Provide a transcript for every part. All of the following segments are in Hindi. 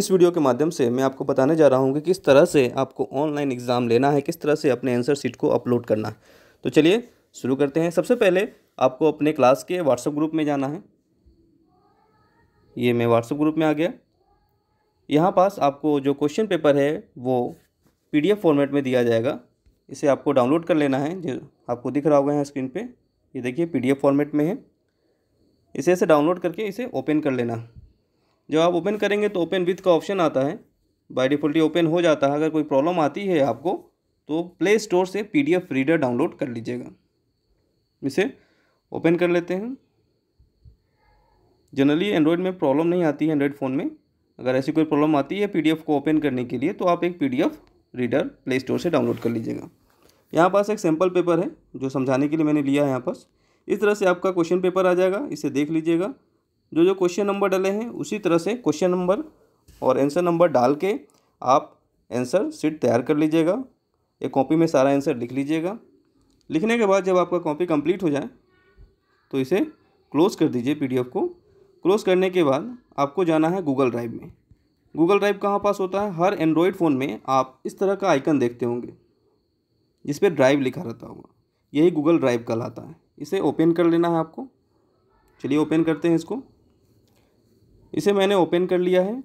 इस वीडियो के माध्यम से मैं आपको बताने जा रहा हूँ कि किस तरह से आपको ऑनलाइन एग्ज़ाम लेना है किस तरह से अपने आंसर शीट को अपलोड करना है तो चलिए शुरू करते हैं सबसे पहले आपको अपने क्लास के व्हाट्सएप ग्रुप में जाना है ये मैं व्हाट्सएप ग्रुप में आ गया यहाँ पास आपको जो क्वेश्चन पेपर है वो पी फॉर्मेट में दिया जाएगा इसे आपको डाउनलोड कर लेना है जो आपको दिख रहा होगा यहाँ स्क्रीन पर ये देखिए पी फॉर्मेट में है इसे ऐसे डाउनलोड करके इसे ओपन कर लेना है जब आप ओपन करेंगे तो ओपन विथ का ऑप्शन आता है बाई डिफ़ॉल्ट ओपन हो जाता है अगर कोई प्रॉब्लम आती है आपको तो प्ले स्टोर से पी रीडर डाउनलोड कर लीजिएगा इसे ओपन कर लेते हैं जनरली एंड्रॉयड में प्रॉब्लम नहीं आती है एंड्रॉयड फ़ोन में अगर ऐसी कोई प्रॉब्लम आती है पीडीएफ को ओपन करने के लिए तो आप एक पीडीएफ रीडर प्ले स्टोर से डाउनलोड कर लीजिएगा यहाँ पास एक सैम्पल पेपर है जो समझाने के लिए मैंने लिया है यहाँ पास इस तरह से आपका क्वेश्चन पेपर आ जाएगा इसे देख लीजिएगा जो जो क्वेश्चन नंबर डले हैं उसी तरह से क्वेश्चन नंबर और आंसर नंबर डाल के आप आंसर सीट तैयार कर लीजिएगा एक कॉपी में सारा आंसर लिख लीजिएगा लिखने के बाद जब आपका कॉपी कंप्लीट हो जाए तो इसे क्लोज़ कर दीजिए पीडीएफ को क्लोज़ करने के बाद आपको जाना है गूगल ड्राइव में गूगल ड्राइव कहाँ पास होता है हर एंड्रॉयड फ़ोन में आप इस तरह का आइकन देखते होंगे जिस पर ड्राइव लिखा रहता होगा यही गूगल ड्राइव कहलाता है इसे ओपन कर लेना है आपको चलिए ओपन करते हैं इसको इसे मैंने ओपन कर लिया है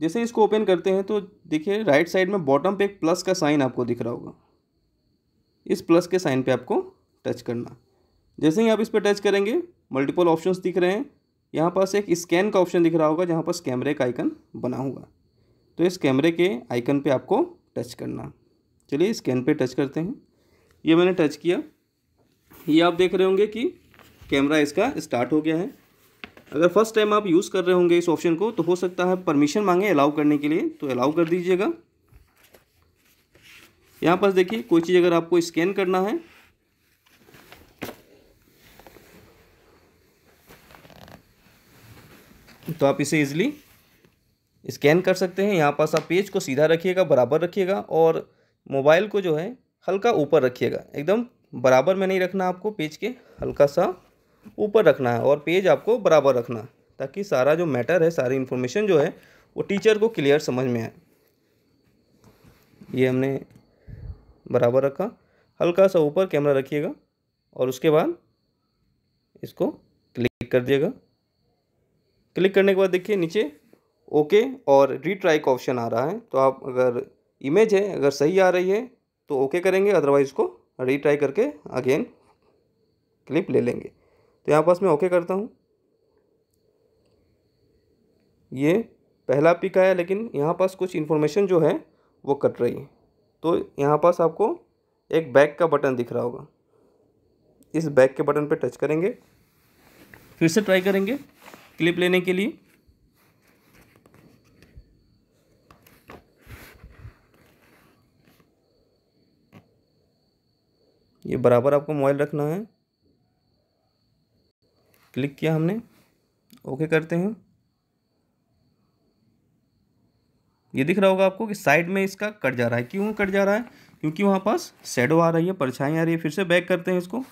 जैसे इसको ओपन करते हैं तो देखिए राइट साइड में बॉटम पे एक प्लस का साइन आपको दिख रहा होगा इस प्लस के साइन पे आपको टच करना जैसे ही आप इस पर टच करेंगे मल्टीपल ऑप्शंस दिख रहे हैं यहाँ पास एक स्कैन का ऑप्शन दिख रहा होगा जहाँ पास कैमरे का आइकन बना हुआ तो इस कैमरे के आइकन पर आपको टच करना चलिए स्कैन पर टच करते हैं ये मैंने टच किया ये आप देख रहे होंगे कि कैमरा इसका स्टार्ट हो गया है अगर फर्स्ट टाइम आप यूज़ कर रहे होंगे इस ऑप्शन को तो हो सकता है परमिशन मांगे अलाउ करने के लिए तो अलाउ कर दीजिएगा यहाँ पर देखिए कोई चीज़ अगर आपको स्कैन करना है तो आप इसे इजीली स्कैन कर सकते हैं यहाँ पास आप पेज को सीधा रखिएगा बराबर रखिएगा और मोबाइल को जो है हल्का ऊपर रखिएगा एकदम बराबर में नहीं रखना आपको पेज के हल्का सा ऊपर रखना है और पेज आपको बराबर रखना है ताकि सारा जो मैटर है सारी इन्फॉर्मेशन जो है वो टीचर को क्लियर समझ में आए ये हमने बराबर रखा हल्का सा ऊपर कैमरा रखिएगा और उसके बाद इसको क्लिक कर दिएगा क्लिक करने के बाद देखिए नीचे ओके और रीट्राई का ऑप्शन आ रहा है तो आप अगर इमेज है अगर सही आ रही है तो ओके करेंगे अदरवाइज़ इसको रीट्राई करके अगेन क्लिप ले लेंगे तो यहाँ पास मैं ओके करता हूँ ये पहला पिक आया लेकिन यहाँ पास कुछ इन्फॉर्मेशन जो है वो कट रही है तो यहाँ पास आपको एक बैक का बटन दिख रहा होगा इस बैक के बटन पे टच करेंगे फिर से ट्राई करेंगे क्लिप लेने के लिए ये बराबर आपको मोबाइल रखना है क्लिक किया हमने ओके करते हैं ये दिख रहा होगा आपको कि साइड में इसका कट जा रहा है क्यों कट जा रहा है क्योंकि वहाँ पास शेडो आ रही है परछाई आ रही है फिर से बैक करते हैं इसको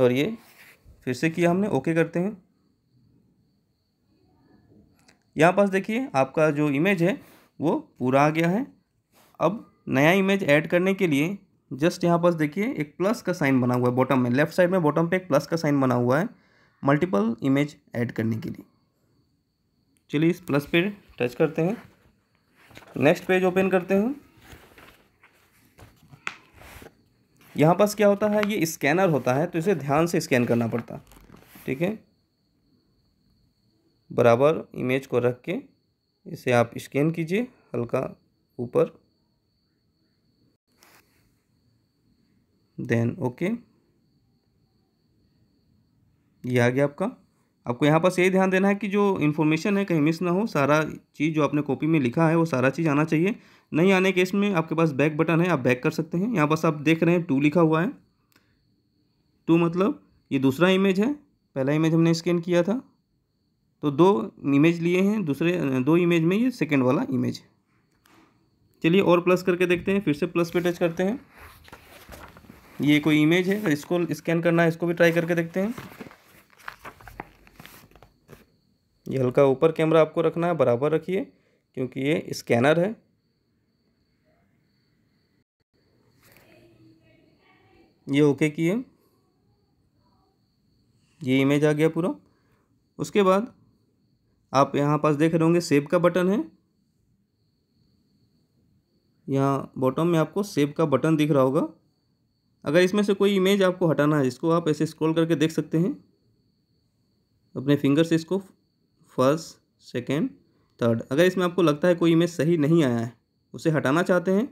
और ये फिर से किया हमने ओके करते हैं यहाँ पास देखिए आपका जो इमेज है वो पूरा आ गया है अब नया इमेज ऐड करने के लिए जस्ट यहाँ पास देखिए एक प्लस का साइन बना हुआ है बॉटम में लेफ्ट साइड में बॉटम पे एक प्लस का साइन बना हुआ है मल्टीपल इमेज ऐड करने के लिए चलिए इस प्लस पे टच करते हैं नेक्स्ट पेज ओपन करते हैं यहाँ पास क्या होता है ये स्कैनर होता है तो इसे ध्यान से स्कैन करना पड़ता ठीक है बराबर इमेज को रख के इसे आप स्कैन कीजिए हल्का ऊपर देन ओके ये आ गया आपका आपको यहाँ पास यही ध्यान देना है कि जो इन्फॉर्मेशन है कहीं मिस ना हो सारा चीज़ जो आपने कॉपी में लिखा है वो सारा चीज़ आना चाहिए नहीं आने के इसमें आपके पास बैक बटन है आप बैक कर सकते हैं यहाँ पास आप देख रहे हैं टू लिखा हुआ है टू मतलब ये दूसरा इमेज है पहला इमेज हमने स्कैन किया था तो दो इमेज लिए हैं दूसरे दो इमेज में ये सेकेंड वाला इमेज है चलिए और प्लस करके देखते हैं फिर से प्लस पे टच करते हैं ये कोई इमेज है इसको स्कैन करना है इसको भी ट्राई करके देखते हैं ये हल्का ऊपर कैमरा आपको रखना है बराबर रखिए क्योंकि ये स्कैनर है ये ओके किए ये इमेज आ गया पूरा उसके बाद आप यहाँ पास देख रहे होंगे सेव का बटन है यहाँ बॉटम में आपको सेव का बटन दिख रहा होगा अगर इसमें से कोई इमेज आपको हटाना है इसको आप ऐसे स्क्रॉल करके देख सकते हैं अपने फिंगर से इसको फर्स्ट सेकेंड थर्ड अगर इसमें आपको लगता है कोई इमेज सही नहीं आया है उसे हटाना चाहते हैं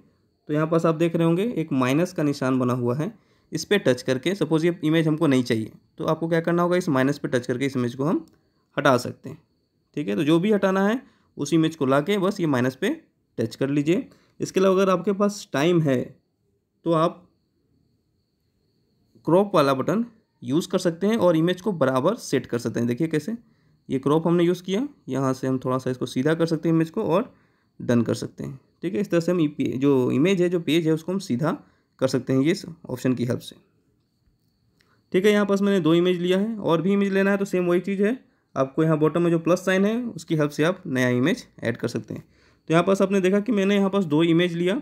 तो यहाँ पास आप देख रहे होंगे एक माइनस का निशान बना हुआ है इस पर टच करके सपोज़ ये इमेज हमको नहीं चाहिए तो आपको क्या करना होगा इस माइनस पे टच करके इस इमेज को हम हटा सकते हैं ठीक है तो जो भी हटाना है उस इमेज को ला के बस ये माइनस पे टच कर लीजिए इसके अलावा अगर आपके पास टाइम है तो आप क्रॉप वाला बटन यूज़ कर सकते हैं और इमेज को बराबर सेट कर सकते हैं देखिए कैसे ये क्रॉप हमने यूज़ किया यहाँ से हम थोड़ा सा इसको सीधा कर सकते हैं इमेज को और डन कर सकते हैं ठीक है इस तरह से हम जो इमेज है जो पेज है उसको हम सीधा कर सकते हैं ये इस ऑप्शन की हेल्प से ठीक है यहाँ पास मैंने दो इमेज लिया है और भी इमेज लेना है तो सेम वही चीज़ है आपको यहाँ बॉटम में जो प्लस साइन है उसकी हेल्प से आप नया इमेज ऐड कर सकते हैं तो यहाँ पास आपने देखा कि मैंने यहाँ पास दो इमेज लिया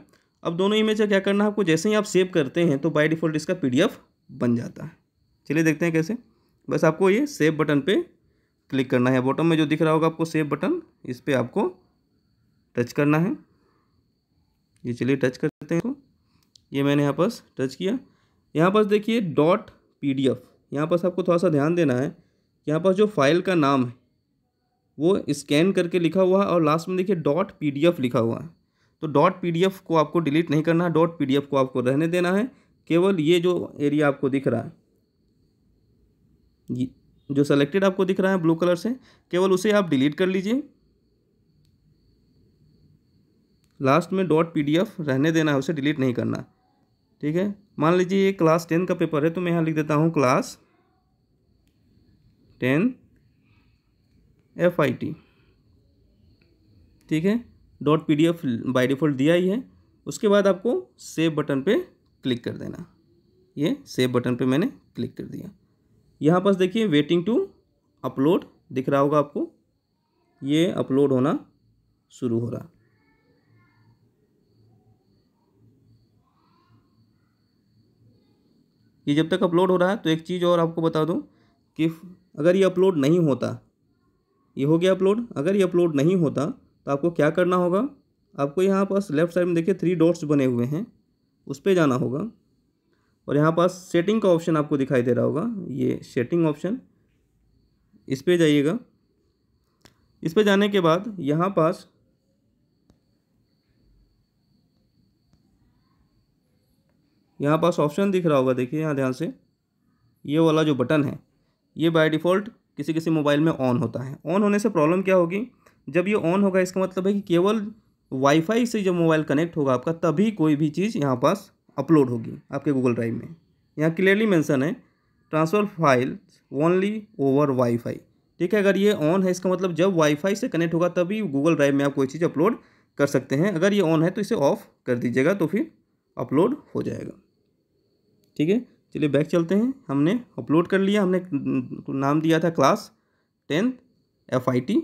अब दोनों इमेज का क्या करना है आपको जैसे ही आप सेव करते हैं तो बाई डिफ़ॉल्ट इसका पी बन जाता है चलिए देखते हैं कैसे बस आपको ये सेव बटन पर क्लिक करना है बॉटम में जो दिख रहा होगा आपको सेव बटन इस पर आपको टच करना है ये चलिए टच करते हैं इसको ये मैंने यहाँ पास टच किया यहाँ पास देखिए डॉट पी डी एफ यहाँ पास आपको थोड़ा सा ध्यान देना है यहाँ पर जो फाइल का नाम है वो स्कैन करके लिखा हुआ है और लास्ट में देखिए डॉट पी लिखा हुआ है तो डॉट पी को आपको डिलीट नहीं करना है डॉट पी को आपको रहने देना है केवल ये जो एरिया आपको दिख रहा है जो सेलेक्टेड आपको दिख रहा है ब्लू कलर से केवल उसे आप डिलीट कर लीजिए लास्ट में डॉट पी रहने देना है उसे डिलीट नहीं करना ठीक है मान लीजिए ये क्लास टेन का पेपर है तो मैं यहाँ लिख देता हूँ class ten F I T ठीक है dot P D F by default दिया ही है उसके बाद आपको सेव बटन पे क्लिक कर देना ये सेव बटन पे मैंने क्लिक कर दिया यहाँ पास देखिए वेटिंग टू अपलोड दिख रहा होगा आपको ये अपलोड होना शुरू हो रहा ये जब तक अपलोड हो रहा है तो एक चीज़ और आपको बता दूं कि अगर ये अपलोड नहीं होता ये हो गया अपलोड अगर ये अपलोड नहीं होता तो आपको क्या करना होगा आपको यहाँ पास लेफ्ट साइड में देखिए थ्री डॉट्स बने हुए हैं उस पर जाना होगा और यहाँ पास सेटिंग का ऑप्शन आपको दिखाई दे रहा होगा ये सेटिंग ऑप्शन इस पर जाइएगा इस पर जाने के बाद यहाँ पास यहाँ पास ऑप्शन दिख रहा होगा देखिए यहाँ ध्यान से ये वाला जो बटन है ये बाय डिफ़ॉल्ट किसी किसी मोबाइल में ऑन होता है ऑन होने से प्रॉब्लम क्या होगी जब ये ऑन होगा इसका मतलब है कि केवल वाईफाई से जब मोबाइल कनेक्ट होगा आपका तभी कोई भी चीज़ यहाँ पास अपलोड होगी आपके गूगल ड्राइव में यहाँ क्लियरली मैंसन है transfer file only over wifi ठीक है अगर ये ऑन है इसका मतलब जब वाईफाई से कनेक्ट होगा तभी गूगल ड्राइव में आप कोई चीज़ अपलोड कर सकते हैं अगर ये ऑन है तो इसे ऑफ कर दीजिएगा तो फिर अपलोड हो जाएगा ठीक है चलिए बैक चलते हैं हमने अपलोड कर लिया हमने नाम दिया था class tenth F I T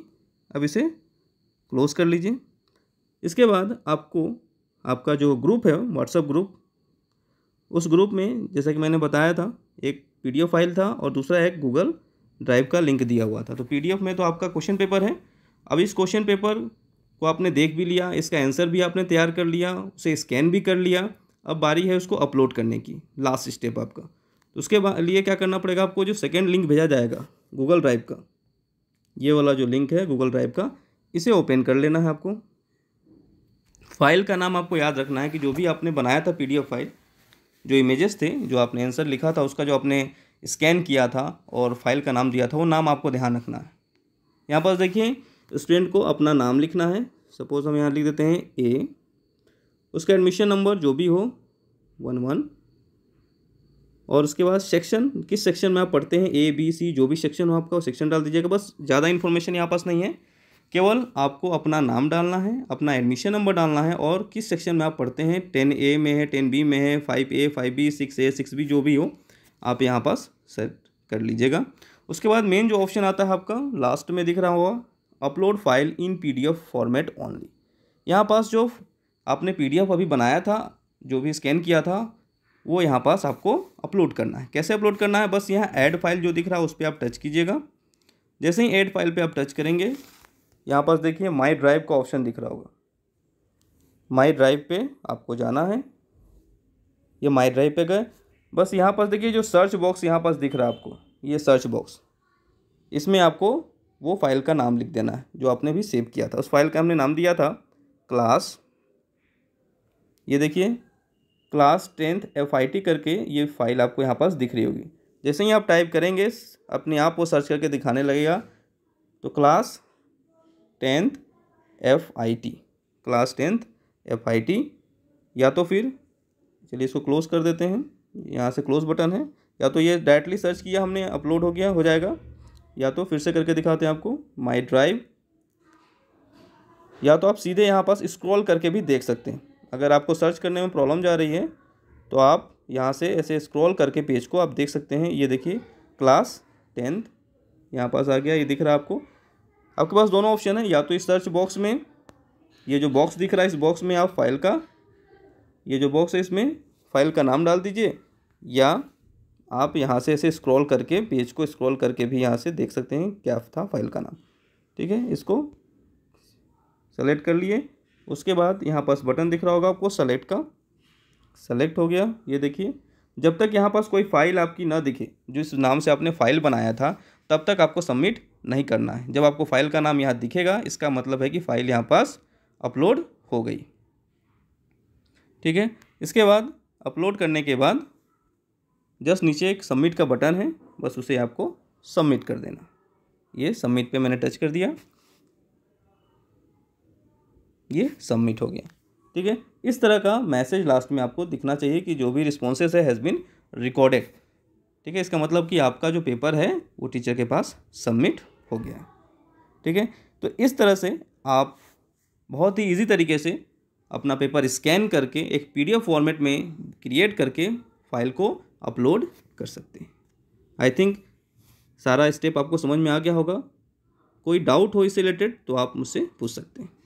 अब इसे क्लोज़ कर लीजिए इसके बाद आपको आपका जो ग्रुप है व्हाट्सएप ग्रुप उस ग्रुप में जैसा कि मैंने बताया था एक पी फाइल था और दूसरा एक गूगल ड्राइव का लिंक दिया हुआ था तो पी में तो आपका क्वेश्चन पेपर है अब इस क्वेश्चन पेपर को आपने देख भी लिया इसका आंसर भी आपने तैयार कर लिया उसे स्कैन भी कर लिया अब बारी है उसको अपलोड करने की लास्ट स्टेप आपका तो उसके लिए क्या करना पड़ेगा आपको जो सेकेंड लिंक भेजा जाएगा गूगल ड्राइव का ये वाला जो लिंक है गूगल ड्राइव का इसे ओपन कर लेना है आपको फाइल का नाम आपको याद रखना है कि जो भी आपने बनाया था पीडीएफ फाइल जो इमेजेस थे जो आपने आंसर लिखा था उसका जो आपने स्कैन किया था और फाइल का नाम दिया था वो नाम आपको ध्यान रखना है यहाँ पर देखिए स्टूडेंट को अपना नाम लिखना है सपोज़ हम यहाँ लिख देते हैं ए उसका एडमिशन नंबर जो भी हो वन वन और उसके बाद सेक्शन किस सेक्शन में आप पढ़ते हैं ए बी सी जो भी सेक्शन हो आपका वो सेक्शन डाल दीजिएगा बस ज़्यादा इन्फॉर्मेशन यहाँ पास नहीं है केवल आपको अपना नाम डालना है अपना एडमिशन नंबर डालना है और किस सेक्शन में आप पढ़ते हैं टेन ए में है टेन बी में है five A five B six A six B जो भी हो आप यहाँ पास सेट कर लीजिएगा उसके बाद मेन जो ऑप्शन आता है आपका लास्ट में दिख रहा होगा upload file in P format only यहाँ पास जो आपने पी अभी बनाया था जो भी स्कैन किया था वो यहाँ पास आपको अपलोड करना है कैसे अपलोड करना है बस यहाँ ऐड फाइल जो दिख रहा है उस पर आप टच कीजिएगा जैसे ही ऐड फाइल पे आप टच करेंगे यहाँ पास देखिए माई ड्राइव का ऑप्शन दिख रहा होगा माई ड्राइव पे आपको जाना है ये माई ड्राइव पे गए बस यहाँ पास देखिए जो सर्च बॉक्स यहाँ पास दिख रहा है आपको ये सर्च बॉक्स इसमें आपको वो फाइल का नाम लिख देना है जो आपने भी सेव किया था उस फाइल का हमने नाम दिया था क्लास ये देखिए class tenth F I T करके ये फाइल आपको यहाँ पास दिख रही होगी जैसे ही आप टाइप करेंगे अपने आप वो सर्च करके दिखाने लगेगा तो class tenth F I T class tenth F I T या तो फिर चलिए इसको क्लोज़ कर देते हैं यहाँ से क्लोज़ बटन है या तो ये डायरेक्टली सर्च किया हमने अपलोड हो गया हो जाएगा या तो फिर से करके दिखाते हैं आपको माई ड्राइव या तो आप सीधे यहाँ पास स्क्रॉल करके भी देख सकते हैं अगर आपको सर्च करने में प्रॉब्लम जा रही है तो आप यहाँ से ऐसे स्क्रॉल करके पेज को आप देख सकते हैं ये देखिए क्लास टेंथ यहाँ पास आ गया ये दिख रहा है आपको आपके पास दोनों ऑप्शन है या तो इस सर्च बॉक्स में ये जो बॉक्स दिख रहा है इस बॉक्स में आप फाइल का ये जो बॉक्स है इसमें फाइल का नाम डाल दीजिए या आप यहाँ से ऐसे स्क्रॉल करके पेज को स्क्रॉल करके भी यहाँ से देख सकते हैं क्या था फाइल का नाम ठीक है इसको सेलेक्ट कर लिए उसके बाद यहाँ पास बटन दिख रहा होगा आपको सेलेक्ट का सेलेक्ट हो गया ये देखिए जब तक यहाँ पास कोई फाइल आपकी ना दिखे जिस नाम से आपने फाइल बनाया था तब तक आपको सबमिट नहीं करना है जब आपको फाइल का नाम यहाँ दिखेगा इसका मतलब है कि फाइल यहाँ पास अपलोड हो गई ठीक है इसके बाद अपलोड करने के बाद जस्ट नीचे एक सबमिट का बटन है बस उसे आपको सबमिट कर देना ये सबमिट पे मैंने टच कर दिया ये सबमिट हो गया ठीक है इस तरह का मैसेज लास्ट में आपको दिखना चाहिए कि जो भी रिस्पॉन्सेज है हैज़ बिन रिकॉर्डेड ठीक है इसका मतलब कि आपका जो पेपर है वो टीचर के पास सबमिट हो गया ठीक है तो इस तरह से आप बहुत ही इजी तरीके से अपना पेपर स्कैन करके एक पीडीएफ फॉर्मेट में क्रिएट करके फाइल को अपलोड कर सकते हैं आई थिंक सारा स्टेप आपको समझ में आ गया होगा कोई डाउट हो इससे रिलेटेड तो आप मुझसे पूछ सकते हैं